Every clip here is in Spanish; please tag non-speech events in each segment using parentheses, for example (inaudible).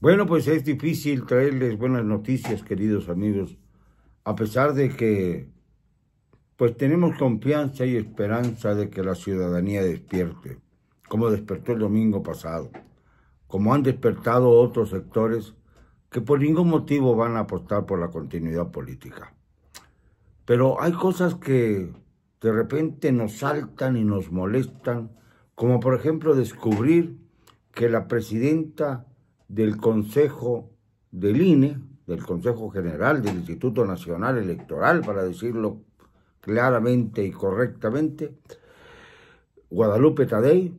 Bueno, pues es difícil traerles buenas noticias, queridos amigos, a pesar de que pues tenemos confianza y esperanza de que la ciudadanía despierte, como despertó el domingo pasado, como han despertado otros sectores que por ningún motivo van a apostar por la continuidad política. Pero hay cosas que de repente nos saltan y nos molestan, como por ejemplo descubrir que la presidenta del Consejo del INE, del Consejo General del Instituto Nacional Electoral, para decirlo claramente y correctamente, Guadalupe Tadei,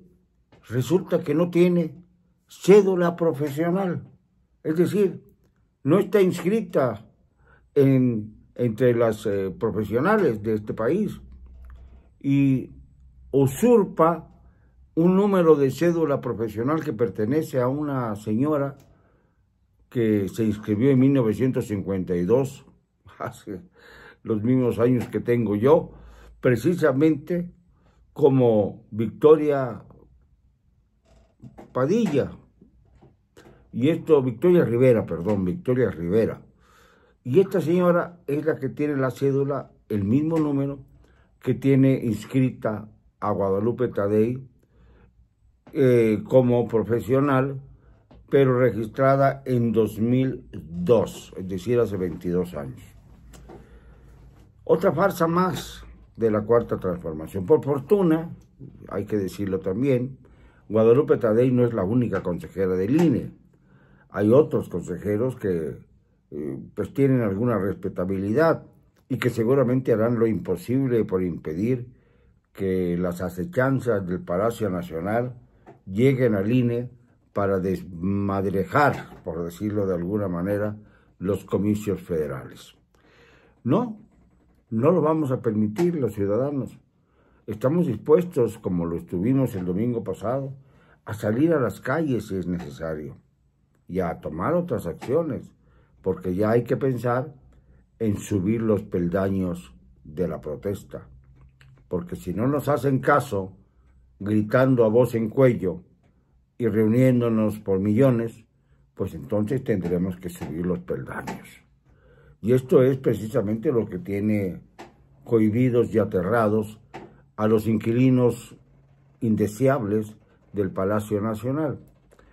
resulta que no tiene cédula profesional. Es decir, no está inscrita entre las eh, profesionales de este país y usurpa un número de cédula profesional que pertenece a una señora que se inscribió en 1952, (laughs) hace los mismos años que tengo yo, precisamente como Victoria Padilla, y esto, Victoria Rivera, perdón, Victoria Rivera. Y esta señora es la que tiene la cédula, el mismo número que tiene inscrita a Guadalupe Tadei eh, como profesional, pero registrada en 2002, es decir, hace 22 años. Otra farsa más de la cuarta transformación. Por fortuna, hay que decirlo también, Guadalupe Tadei no es la única consejera del INE. Hay otros consejeros que eh, pues tienen alguna respetabilidad y que seguramente harán lo imposible por impedir que las acechanzas del Palacio Nacional lleguen al INE para desmadrejar, por decirlo de alguna manera, los comicios federales. No, no lo vamos a permitir los ciudadanos. Estamos dispuestos, como lo estuvimos el domingo pasado, a salir a las calles si es necesario y a tomar otras acciones, porque ya hay que pensar en subir los peldaños de la protesta, porque si no nos hacen caso, gritando a voz en cuello, y reuniéndonos por millones, pues entonces tendremos que seguir los peldaños. Y esto es precisamente lo que tiene cohibidos y aterrados a los inquilinos indeseables del Palacio Nacional,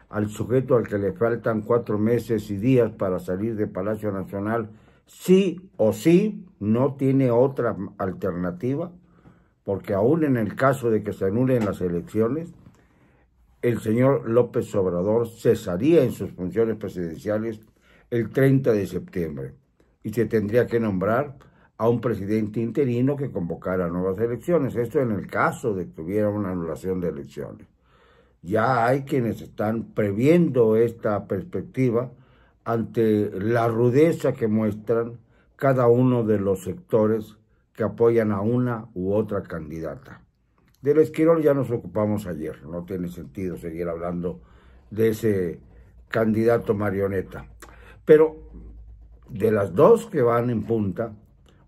al sujeto al que le faltan cuatro meses y días para salir del Palacio Nacional, sí o sí no tiene otra alternativa, porque aún en el caso de que se anulen las elecciones, el señor López Obrador cesaría en sus funciones presidenciales el 30 de septiembre y se tendría que nombrar a un presidente interino que convocara nuevas elecciones. Esto en el caso de que hubiera una anulación de elecciones. Ya hay quienes están previendo esta perspectiva ante la rudeza que muestran cada uno de los sectores que apoyan a una u otra candidata. Del Esquirol ya nos ocupamos ayer, no tiene sentido seguir hablando de ese candidato marioneta. Pero de las dos que van en punta,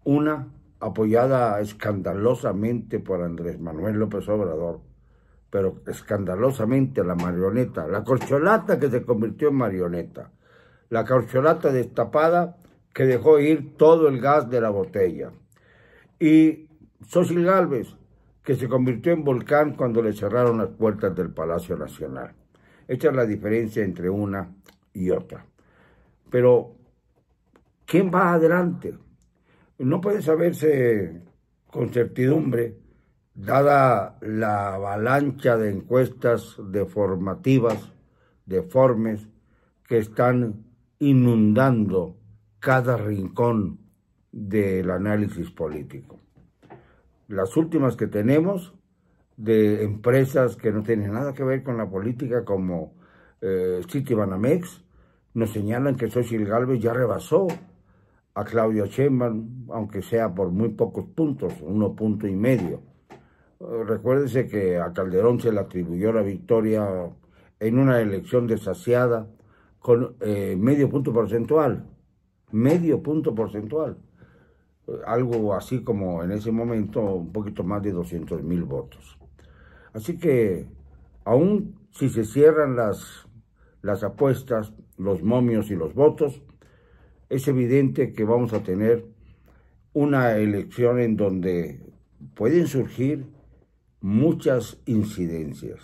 una apoyada escandalosamente por Andrés Manuel López Obrador, pero escandalosamente la marioneta, la corcholata que se convirtió en marioneta, la corcholata destapada que dejó ir todo el gas de la botella. Y Xochitl Galvez, que se convirtió en volcán cuando le cerraron las puertas del Palacio Nacional. Esta es la diferencia entre una y otra. Pero, ¿quién va adelante? No puede saberse con certidumbre, dada la avalancha de encuestas deformativas, deformes, que están inundando cada rincón del análisis político las últimas que tenemos de empresas que no tienen nada que ver con la política como eh, City Banamex, nos señalan que Xochitl Galvez ya rebasó a Claudio Sheinbaum, aunque sea por muy pocos puntos, uno punto y medio. Eh, recuérdese que a Calderón se le atribuyó la victoria en una elección desasiada con eh, medio punto porcentual, medio punto porcentual algo así como en ese momento un poquito más de 200 mil votos. Así que aún si se cierran las, las apuestas, los momios y los votos, es evidente que vamos a tener una elección en donde pueden surgir muchas incidencias.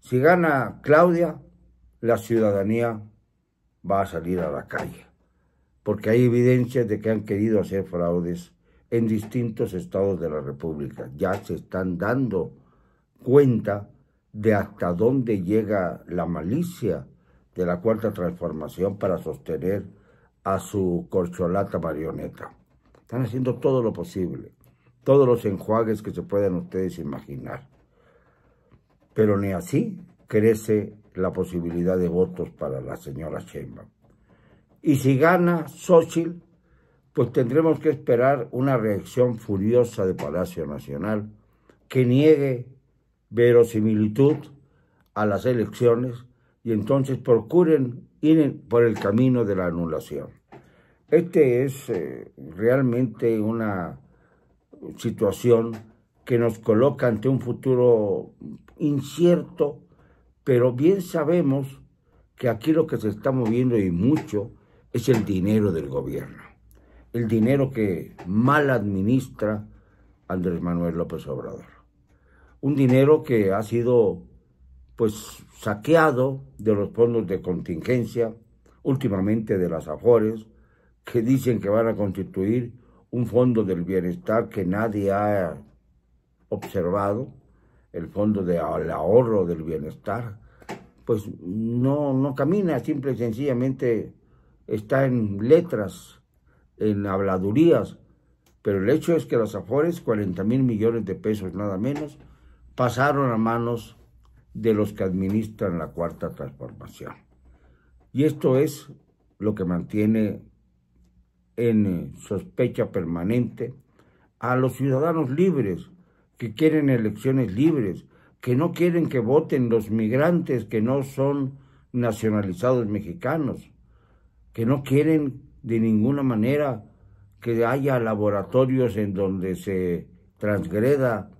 Si gana Claudia, la ciudadanía va a salir a la calle porque hay evidencias de que han querido hacer fraudes en distintos estados de la República. Ya se están dando cuenta de hasta dónde llega la malicia de la cuarta transformación para sostener a su corcholata marioneta. Están haciendo todo lo posible, todos los enjuagues que se puedan ustedes imaginar. Pero ni así crece la posibilidad de votos para la señora Sheinbaum. Y si gana Xochitl, pues tendremos que esperar una reacción furiosa de Palacio Nacional que niegue verosimilitud a las elecciones y entonces procuren ir por el camino de la anulación. Este es eh, realmente una situación que nos coloca ante un futuro incierto, pero bien sabemos que aquí lo que se está moviendo y mucho es el dinero del gobierno, el dinero que mal administra Andrés Manuel López Obrador. Un dinero que ha sido pues saqueado de los fondos de contingencia, últimamente de las Afores, que dicen que van a constituir un fondo del bienestar que nadie ha observado, el fondo del de ahorro del bienestar, pues no, no camina, simple y sencillamente está en letras, en habladurías, pero el hecho es que los Afores, 40 mil millones de pesos nada menos, pasaron a manos de los que administran la cuarta transformación. Y esto es lo que mantiene en sospecha permanente a los ciudadanos libres, que quieren elecciones libres, que no quieren que voten los migrantes que no son nacionalizados mexicanos, que no quieren de ninguna manera que haya laboratorios en donde se transgreda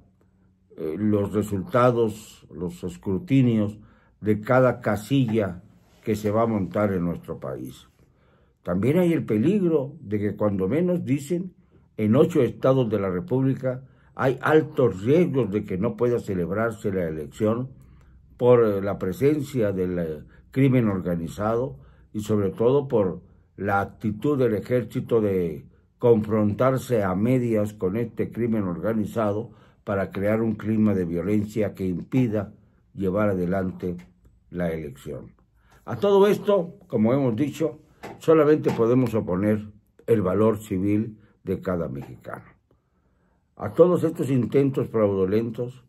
eh, los resultados, los escrutinios de cada casilla que se va a montar en nuestro país. También hay el peligro de que cuando menos dicen, en ocho estados de la República hay altos riesgos de que no pueda celebrarse la elección por eh, la presencia del eh, crimen organizado, y sobre todo por la actitud del ejército de confrontarse a medias con este crimen organizado para crear un clima de violencia que impida llevar adelante la elección. A todo esto, como hemos dicho, solamente podemos oponer el valor civil de cada mexicano. A todos estos intentos fraudulentos,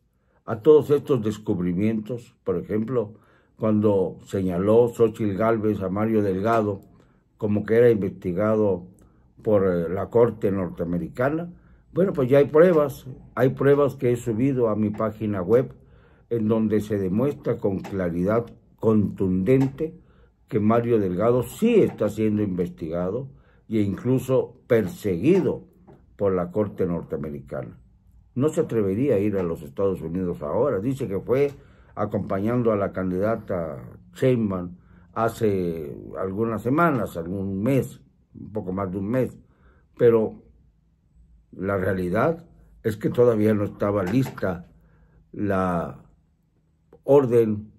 a todos estos descubrimientos, por ejemplo, cuando señaló Xochitl Galvez a Mario Delgado como que era investigado por eh, la Corte norteamericana. Bueno, pues ya hay pruebas, hay pruebas que he subido a mi página web en donde se demuestra con claridad contundente que Mario Delgado sí está siendo investigado e incluso perseguido por la Corte norteamericana. No se atrevería a ir a los Estados Unidos ahora, dice que fue acompañando a la candidata Sheinbaum hace algunas semanas, algún mes, un poco más de un mes, pero la realidad es que todavía no estaba lista la orden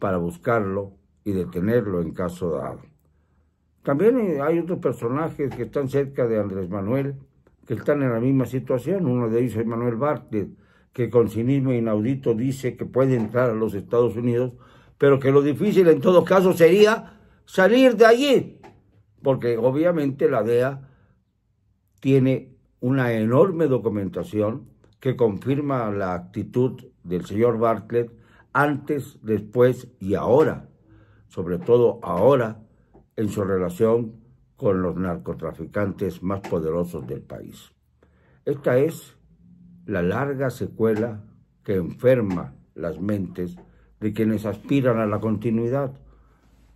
para buscarlo y detenerlo en caso dado. También hay otros personajes que están cerca de Andrés Manuel, que están en la misma situación. Uno de ellos es Manuel Bartlett, que con cinismo inaudito dice que puede entrar a los Estados Unidos, pero que lo difícil en todo caso sería salir de allí, porque obviamente la DEA tiene una enorme documentación que confirma la actitud del señor Bartlett antes, después y ahora, sobre todo ahora, en su relación con los narcotraficantes más poderosos del país. Esta es la larga secuela que enferma las mentes de quienes aspiran a la continuidad.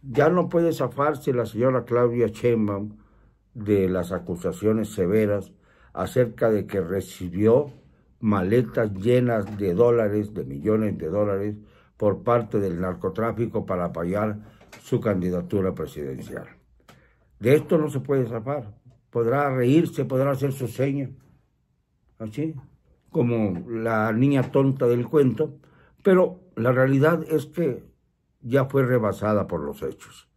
Ya no puede zafarse la señora Claudia Sheinbaum de las acusaciones severas acerca de que recibió maletas llenas de dólares, de millones de dólares, por parte del narcotráfico para apoyar su candidatura presidencial. De esto no se puede zafar. Podrá reírse, podrá hacer su seña. Así, ¿Ah, como la niña tonta del cuento, pero la realidad es que ya fue rebasada por los hechos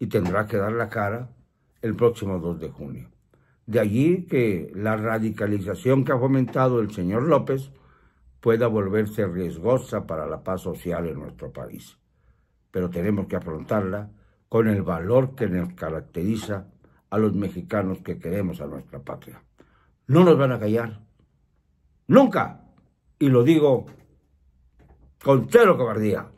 y tendrá que dar la cara el próximo 2 de junio. De allí que la radicalización que ha fomentado el señor López pueda volverse riesgosa para la paz social en nuestro país. Pero tenemos que afrontarla con el valor que nos caracteriza a los mexicanos que queremos a nuestra patria. No nos van a callar Nunca. Y lo digo con cero cobardía.